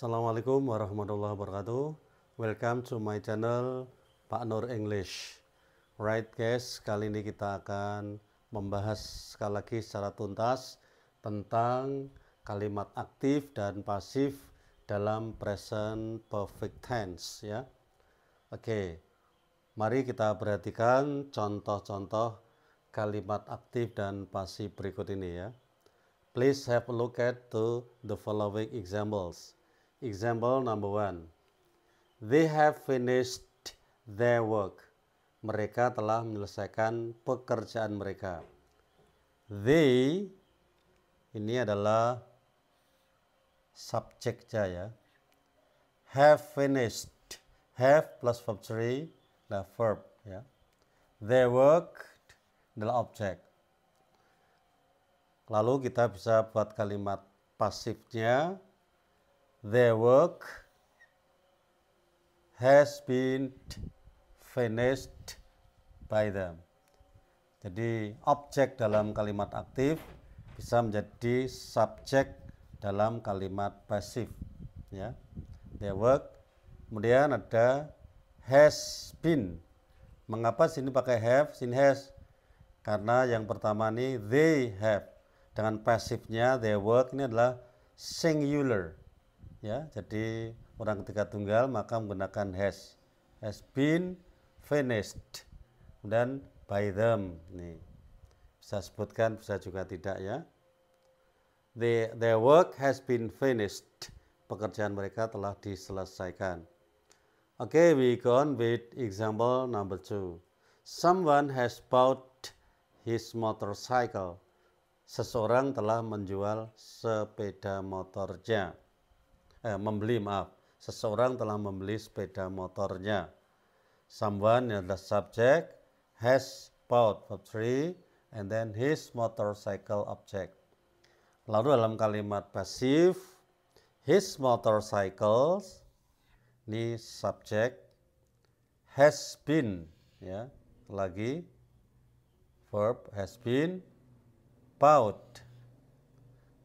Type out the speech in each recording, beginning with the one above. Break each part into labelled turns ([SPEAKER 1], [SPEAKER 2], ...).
[SPEAKER 1] Assalamualaikum warahmatullahi wabarakatuh. Welcome to my channel Pak Nur English. Right guys, kali ini kita akan membahas sekali lagi secara tuntas tentang kalimat aktif dan pasif dalam present perfect tense ya. Oke. Mari kita perhatikan contoh-contoh kalimat aktif dan pasif berikut ini ya. Please have a look at the, the following examples. Example number one. They have finished their work. Mereka telah menyelesaikan pekerjaan mereka. They ini adalah subjeknya ya. Have finished. Have plus verb three adalah verb ya. Their work adalah objek. Lalu kita bisa buat kalimat pasifnya Their work has been finished by them. Jadi objek dalam kalimat aktif bisa menjadi subjek dalam kalimat pasif ya. Their work kemudian ada has been. Mengapa sini pakai have, sini has? Karena yang pertama ini they have dengan pasifnya their work ini adalah singular ya jadi orang ketiga tunggal maka menggunakan has has been finished dan by them nih bisa sebutkan bisa juga tidak ya the their work has been finished pekerjaan mereka telah diselesaikan oke okay, we go on with example number two someone has bought his motorcycle seseorang telah menjual sepeda motornya eh, membeli maaf seseorang telah membeli sepeda motornya someone yang adalah subject has bought a tree and then his motorcycle object lalu dalam kalimat pasif his motorcycles ini subject has been ya lagi verb has been bought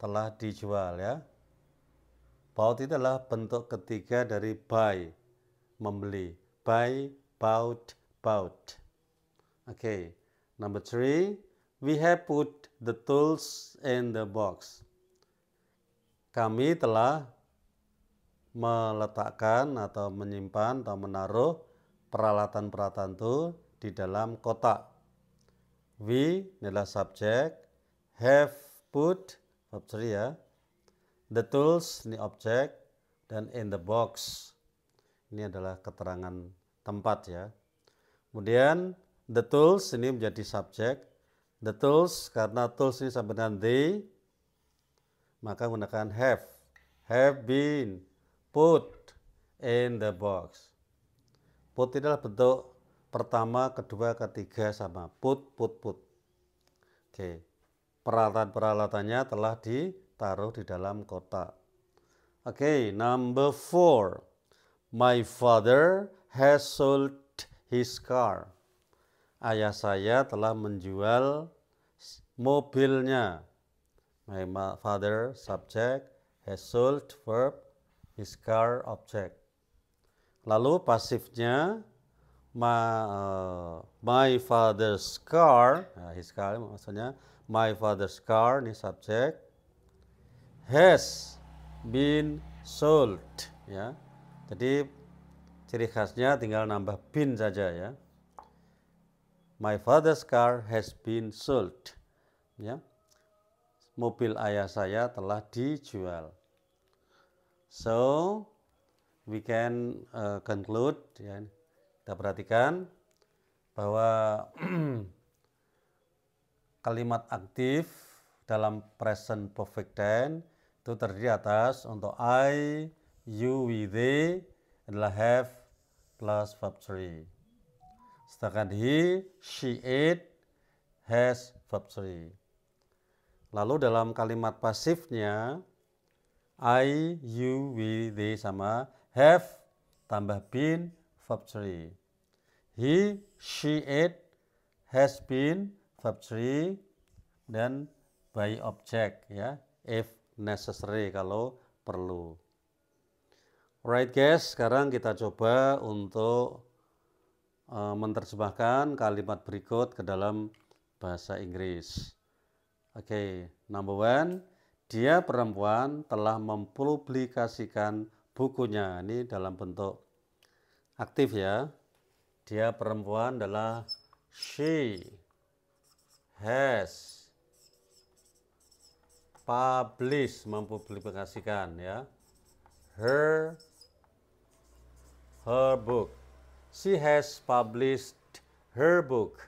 [SPEAKER 1] telah dijual ya Baut itu adalah bentuk ketiga dari buy, membeli. Buy, bought, bought. Okay, number three, we have put the tools in the box. Kami telah meletakkan atau menyimpan atau menaruh peralatan-peralatan itu di dalam kotak. We adalah subjek, have put, verb ya, the tools ini objek dan in the box ini adalah keterangan tempat ya kemudian the tools ini menjadi subjek the tools karena tools ini sama dengan they maka menggunakan have have been put in the box put ini adalah bentuk pertama kedua ketiga sama put put put oke peralatan peralatannya telah di taruh di dalam kotak. Oke, okay, number four. My father has sold his car. Ayah saya telah menjual mobilnya. My father, subject, has sold, verb, his car, object. Lalu pasifnya, my, uh, eh, my father's car, nah, his car maksudnya, my father's car, ini subject, has been sold ya. Jadi ciri khasnya tinggal nambah bin saja ya. My father's car has been sold. Ya. Mobil ayah saya telah dijual. So we can uh, conclude ya. Kita perhatikan bahwa kalimat aktif dalam present perfect tense itu terdiri atas untuk I, U V D adalah have plus verb 3. Sedangkan he, she, it has verb 3. Lalu dalam kalimat pasifnya I, U V D sama have tambah been verb 3. He, she, it has been verb 3 dan by object ya if necessary kalau perlu. Alright guys, sekarang kita coba untuk uh, menerjemahkan kalimat berikut ke dalam bahasa Inggris. Oke, okay, number one, dia perempuan telah mempublikasikan bukunya. Ini dalam bentuk aktif ya. Dia perempuan adalah she has publish mempublikasikan ya her her book she has published her book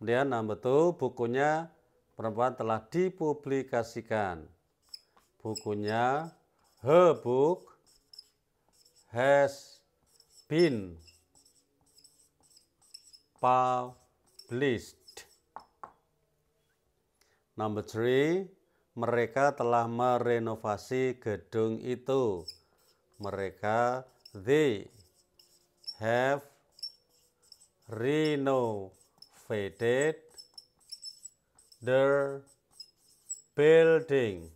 [SPEAKER 1] kemudian number two bukunya perempuan telah dipublikasikan bukunya her book has been published number three mereka telah merenovasi gedung itu. Mereka they have renovated their building.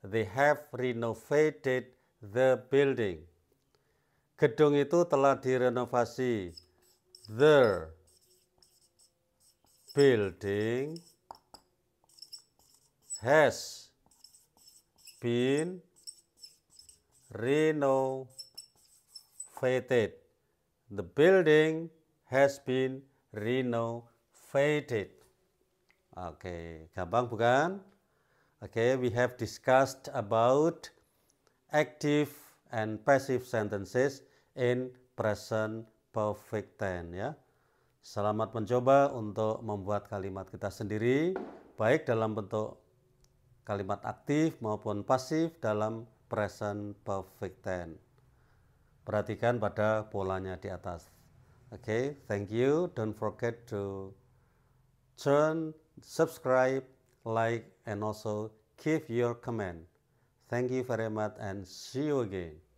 [SPEAKER 1] They have renovated the building. Gedung itu telah direnovasi. The building has been renovated. The building has been renovated. Oke, okay. gampang bukan? Oke, okay, we have discussed about active and passive sentences in present perfect tense ya. Selamat mencoba untuk membuat kalimat kita sendiri baik dalam bentuk kalimat aktif maupun pasif dalam present perfect tense. Perhatikan pada polanya di atas. Oke, okay, thank you. Don't forget to turn, subscribe, like, and also give your comment. Thank you very much and see you again.